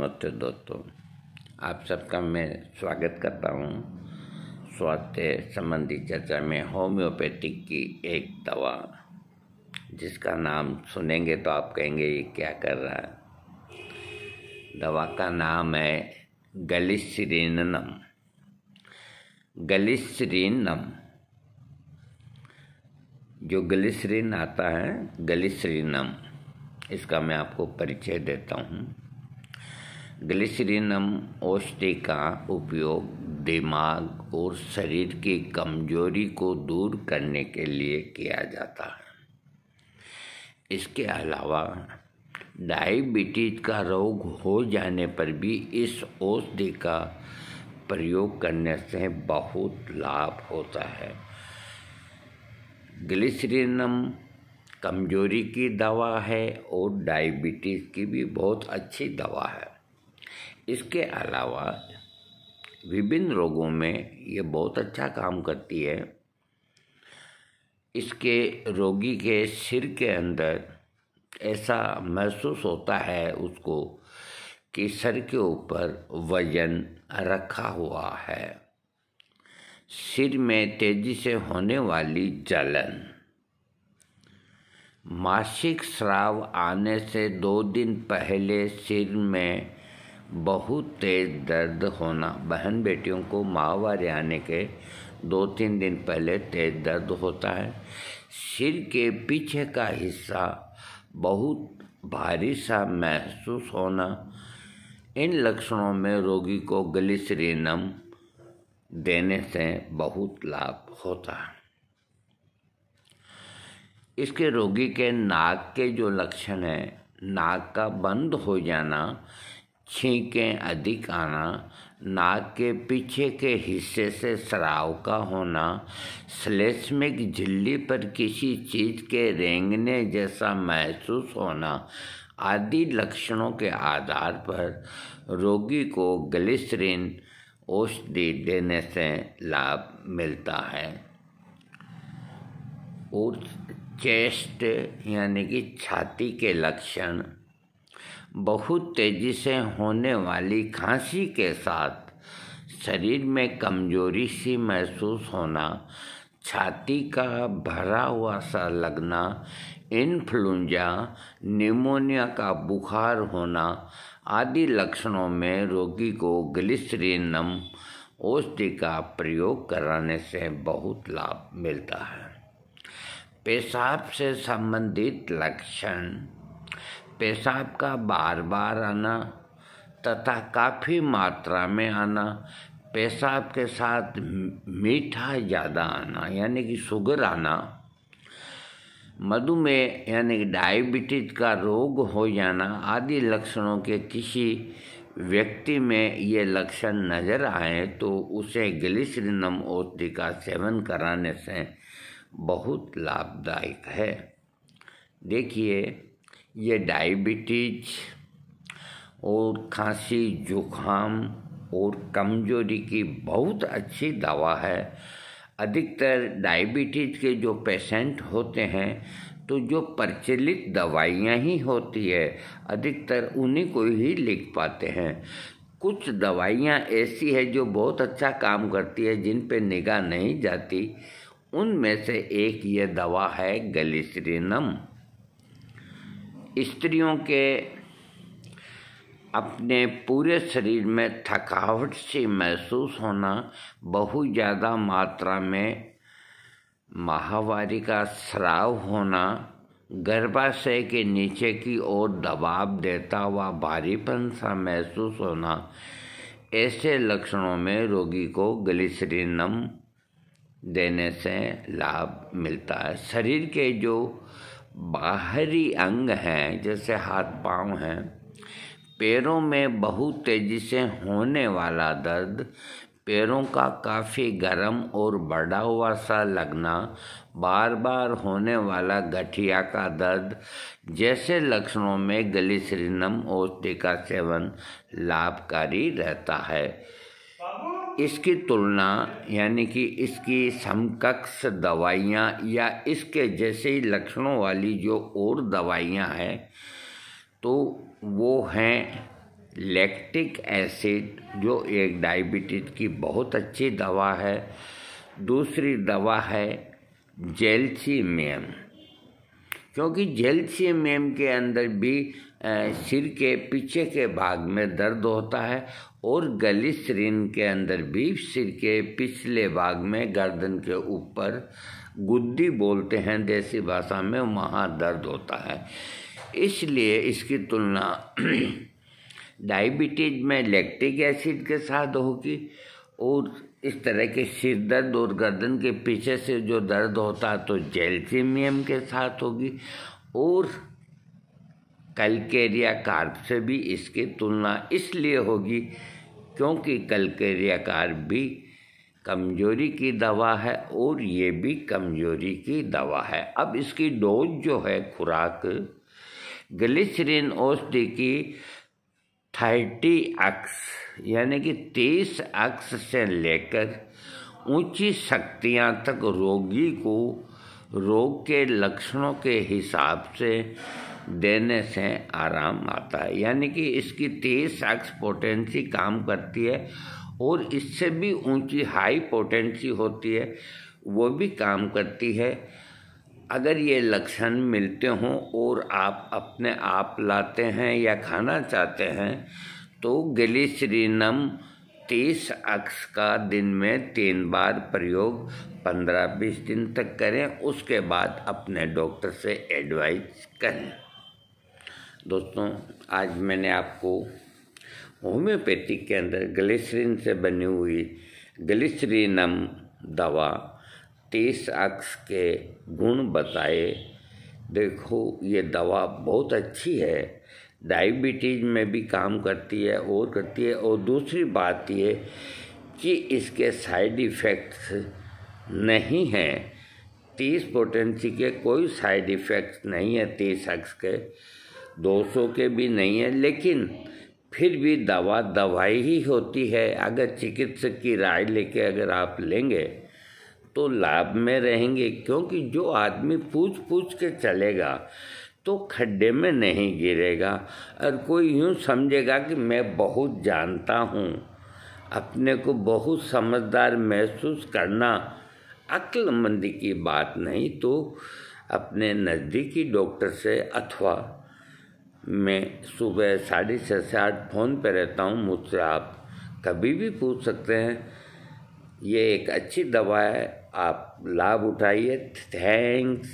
नमस्ते दोस्तों आप सबका मैं स्वागत करता हूँ स्वास्थ्य संबंधी चर्चा में होम्योपैथिक की एक दवा जिसका नाम सुनेंगे तो आप कहेंगे ये क्या कर रहा है दवा का नाम है गलिसरीनम गलिसरीनम जो गलिसरीन आता है गलिसरीनम इसका मैं आपको परिचय देता हूँ ग्लिसरीनम ओस्टे का उपयोग दिमाग और शरीर की कमजोरी को दूर करने के लिए किया जाता है इसके अलावा डायबिटीज का रोग हो जाने पर भी इस औषधि का प्रयोग करने से बहुत लाभ होता है ग्लिसरीनम कमजोरी की दवा है और डायबिटीज़ की भी बहुत अच्छी दवा है इसके अलावा विभिन्न रोगों में ये बहुत अच्छा काम करती है इसके रोगी के सिर के अंदर ऐसा महसूस होता है उसको कि सर के ऊपर वजन रखा हुआ है सिर में तेजी से होने वाली जलन मासिक श्राव आने से दो दिन पहले सिर में बहुत तेज़ दर्द होना बहन बेटियों को माहवारी आने के दो तीन दिन पहले तेज़ दर्द होता है सिर के पीछे का हिस्सा बहुत भारी सा महसूस होना इन लक्षणों में रोगी को गलिसरीनम देने से बहुत लाभ होता है इसके रोगी के नाक के जो लक्षण हैं नाक का बंद हो जाना छींकें अधिक आना नाक के पीछे के हिस्से से सराव का होना स्लेस्मिक झिल्ली पर किसी चीज़ के रेंगने जैसा महसूस होना आदि लक्षणों के आधार पर रोगी को ग्लिसरीन औषधि देने से लाभ मिलता है और चेस्ट यानी कि छाती के लक्षण बहुत तेज़ी से होने वाली खांसी के साथ शरीर में कमजोरी सी महसूस होना छाती का भरा हुआ सा लगना इन्फ्लुंजा निमोनिया का बुखार होना आदि लक्षणों में रोगी को ग्लिसरीनम औषधि का प्रयोग कराने से बहुत लाभ मिलता है पेशाब से संबंधित लक्षण पेशाब का बार बार आना तथा काफ़ी मात्रा में आना पेशाब के साथ मीठा ज़्यादा आना यानी कि शुगर आना मधुमेह यानी कि डायबिटीज का रोग हो जाना आदि लक्षणों के किसी व्यक्ति में ये लक्षण नज़र आए तो उसे ग्लिसरिनम औषधि का सेवन कराने से बहुत लाभदायक है देखिए ये डायबिटीज और खांसी जुखाम और कमजोरी की बहुत अच्छी दवा है अधिकतर डायबिटीज़ के जो पेशेंट होते हैं तो जो प्रचलित दवाइयाँ ही होती है अधिकतर उन्हीं को ही लिख पाते हैं कुछ दवाइयाँ ऐसी है जो बहुत अच्छा काम करती है जिन पे निगाह नहीं जाती उनमें से एक ये दवा है गलिसरिनम स्त्रियों के अपने पूरे शरीर में थकावट से महसूस होना बहुत ज़्यादा मात्रा में माहवारी का श्राव होना गर्भाशय के नीचे की ओर दबाव देता हुआ भारीपन सा महसूस होना ऐसे लक्षणों में रोगी को ग्लिसरीनम देने से लाभ मिलता है शरीर के जो बाहरी अंग हैं जैसे हाथ पांव हैं पैरों में बहुत तेज़ी से होने वाला दर्द पैरों का काफ़ी गर्म और बढ़ा हुआ सा लगना बार बार होने वाला गठिया का दर्द जैसे लक्षणों में गलीसरीनम औषधि का सेवन लाभकारी रहता है इसकी तुलना यानी कि इसकी समकक्ष दवाइयाँ या इसके जैसे ही लक्षणों वाली जो और दवाइयाँ हैं तो वो हैं लैक्टिक एसिड जो एक डायबिटीज की बहुत अच्छी दवा है दूसरी दवा है जेल्सीमियम क्योंकि मेम के अंदर भी सिर के पीछे के भाग में दर्द होता है और गलिसरीन के अंदर भी सिर के पिछले भाग में गर्दन के ऊपर गुद्दी बोलते हैं देसी भाषा में वहाँ दर्द होता है इसलिए इसकी तुलना डायबिटीज में लैक्टिक एसिड के साथ होगी और इस तरह के सिर दर्द और गर्दन के पीछे से जो दर्द होता है तो जेलसीमियम के साथ होगी और कलकेरिया कार्ब से भी इसकी तुलना इसलिए होगी क्योंकि कलकेरिया कार्ब भी कमजोरी की दवा है और ये भी कमजोरी की दवा है अब इसकी डोज जो है खुराक ग्लिसरीन औषधि की थर्टी अक्स यानी कि तेईस अक्स से लेकर ऊंची शक्तियां तक रोगी को रोग के लक्षणों के हिसाब से देने से आराम आता है यानी कि इसकी तेईस अक्स पोटेंसी काम करती है और इससे भी ऊंची हाई पोटेंसी होती है वो भी काम करती है अगर ये लक्षण मिलते हों और आप अपने आप लाते हैं या खाना चाहते हैं तो गिलिसरीनम तीस अक्स का दिन में तीन बार प्रयोग पंद्रह बीस दिन तक करें उसके बाद अपने डॉक्टर से एडवाइस करें दोस्तों आज मैंने आपको होम्योपैथिक के अंदर ग्लिसरीन से बनी हुई ग्लिसरीनम दवा तीस अक्स के गुण बताए देखो ये दवा बहुत अच्छी है डायबिटीज़ में भी काम करती है और करती है और दूसरी बात ये कि इसके साइड इफ़ेक्ट्स नहीं हैं तीस पोटेंसी के कोई साइड इफ़ेक्ट्स नहीं है तीस अक्स के दो सौ के भी नहीं है लेकिन फिर भी दवा दवाई ही होती है अगर चिकित्सक की राय लेके अगर आप लेंगे तो लाभ में रहेंगे क्योंकि जो आदमी पूछ पूछ के चलेगा तो खड्डे में नहीं गिरेगा और कोई यूँ समझेगा कि मैं बहुत जानता हूँ अपने को बहुत समझदार महसूस करना अक्लमंदी की बात नहीं तो अपने नज़दीकी डॉक्टर से अथवा मैं सुबह साढ़े छः से आठ फ़ोन पर रहता हूँ मुझसे आप कभी भी पूछ सकते हैं ये एक अच्छी दवा है आप लाभ उठाइए थैंक्स